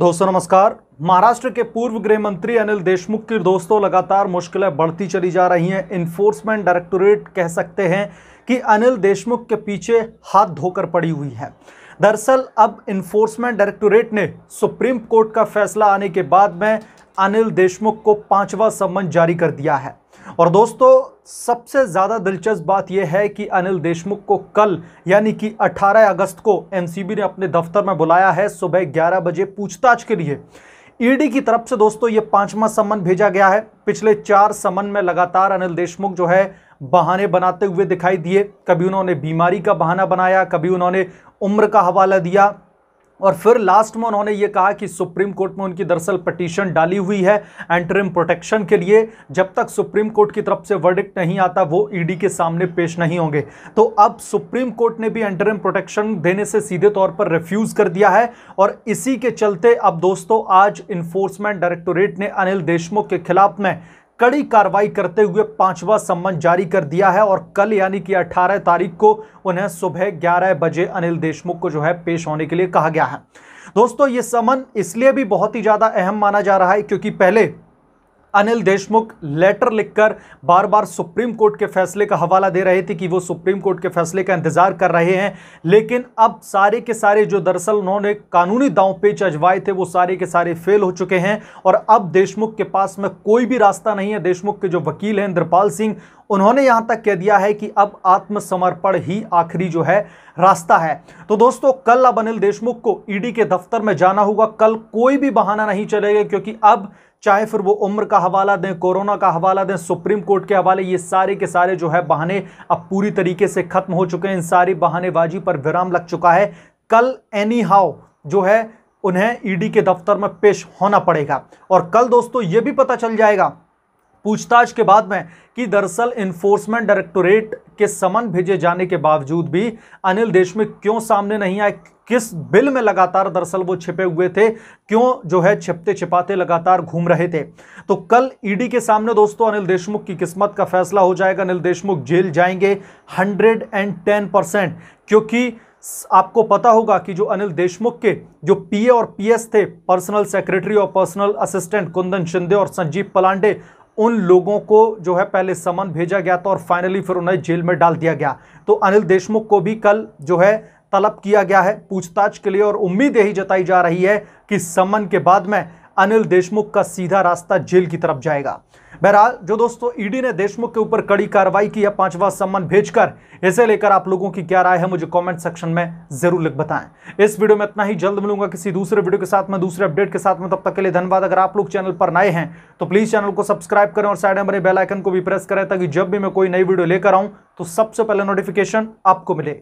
दोस्तों नमस्कार महाराष्ट्र के पूर्व गृह मंत्री अनिल देशमुख की दोस्तों लगातार मुश्किलें बढ़ती चली जा रही हैं इन्फोर्समेंट डायरेक्टोरेट कह सकते हैं कि अनिल देशमुख के पीछे हाथ धोकर पड़ी हुई है दरअसल अब इन्फोर्समेंट डायरेक्टोरेट ने सुप्रीम कोर्ट का फैसला आने के बाद में अनिल देशमुख को पांचवा सम्मन जारी कर दिया है और दोस्तों सबसे ज़्यादा दिलचस्प बात यह है कि अनिल देशमुख को कल यानी कि 18 अगस्त को एनसीबी ने अपने दफ्तर में बुलाया है सुबह 11 बजे पूछताछ के लिए ईडी की तरफ से दोस्तों ये पांचवा सम्मन भेजा गया है पिछले चार सम्मन में लगातार अनिल देशमुख जो है बहाने बनाते हुए दिखाई दिए कभी उन्होंने बीमारी का बहाना बनाया कभी उन्होंने उम्र का हवाला दिया और फिर लास्ट में उन्होंने ये कहा कि सुप्रीम कोर्ट में उनकी दरअसल पटिशन डाली हुई है एंटरिम प्रोटेक्शन के लिए जब तक सुप्रीम कोर्ट की तरफ से वर्डिक्ट नहीं आता वो ईडी के सामने पेश नहीं होंगे तो अब सुप्रीम कोर्ट ने भी एंटरिम प्रोटेक्शन देने से सीधे तौर पर रिफ्यूज़ कर दिया है और इसी के चलते अब दोस्तों आज इन्फोर्समेंट डायरेक्टोरेट ने अनिल देशमुख के खिलाफ में कड़ी कार्रवाई करते हुए पांचवा सम्मन जारी कर दिया है और कल यानी कि 18 तारीख को उन्हें सुबह 11 बजे अनिल देशमुख को जो है पेश होने के लिए कहा गया है दोस्तों ये समन इसलिए भी बहुत ही ज़्यादा अहम माना जा रहा है क्योंकि पहले अनिल देशमुख लेटर लिखकर बार बार सुप्रीम कोर्ट के फैसले का हवाला दे रहे थे कि वो सुप्रीम कोर्ट के फैसले का इंतज़ार कर रहे हैं लेकिन अब सारे के सारे जो दरअसल उन्होंने कानूनी दांव पेच अजवाए थे वो सारे के सारे फेल हो चुके हैं और अब देशमुख के पास में कोई भी रास्ता नहीं है देशमुख के जो वकील हैं इंद्रपाल सिंह उन्होंने यहां तक कह दिया है कि अब आत्मसमर्पण ही आखिरी जो है रास्ता है तो दोस्तों कल अब अनिल देशमुख को ईडी e के दफ्तर में जाना होगा कल कोई भी बहाना नहीं चलेगा क्योंकि अब चाहे फिर वो उम्र का हवाला दें कोरोना का हवाला दें सुप्रीम कोर्ट के हवाले ये सारे के सारे जो है बहाने अब पूरी तरीके से खत्म हो चुके हैं इन सारी बहानेबाजी पर विराम लग चुका है कल एनी हाउ जो है उन्हें ईडी e के दफ्तर में पेश होना पड़ेगा और कल दोस्तों ये भी पता चल जाएगा पूछताछ के बाद में कि दरअसल इन्फोर्समेंट डायरेक्टोरेट के समन भेजे जाने के बावजूद भी अनिल देशमुख क्यों सामने नहीं आए किस बिल में लगातार दरअसल वो छिपे हुए थे क्यों जो है छिपते छिपाते लगातार घूम रहे थे तो कल ईडी e के सामने दोस्तों अनिल देशमुख की किस्मत का फैसला हो जाएगा अनिल देशमुख जेल जाएंगे हंड्रेड एंड टेन परसेंट क्योंकि आपको पता होगा कि जो अनिल देशमुख के जो पीए और पीएस थे पर्सनल सेक्रेटरी और पर्सनल असिस्टेंट कुंदन शिंदे और संजीव पलांडे उन लोगों को जो है पहले समन भेजा गया था और फाइनली फिर उन्हें जेल में डाल दिया गया तो अनिल देशमुख को भी कल जो है तलब किया गया है पूछताछ के लिए और उम्मीद यही जताई जा रही है कि समन के बाद में अनिल देशमुख का सीधा रास्ता जेल की तरफ जाएगा बहरहाल जो दोस्तों ईडी e ने देशमुख के ऊपर कड़ी कार्रवाई की है पांचवा सम्मान भेजकर इसे लेकर आप लोगों की क्या राय है मुझे कमेंट सेक्शन में जरूर लिख बताएं इस वीडियो में इतना ही जल्द मिलूंगा किसी दूसरे वीडियो के साथ में दूसरे अपडेट के साथ में तब तक के लिए धन्यवाद अगर आप लोग चैनल पर नए हैं तो प्लीज चैनल को सब्सक्राइब करें और साइड में बने बेलाइकन को भी प्रेस करें ताकि जब भी मैं कोई नई वीडियो लेकर आऊं तो सबसे पहले नोटिफिकेशन आपको मिले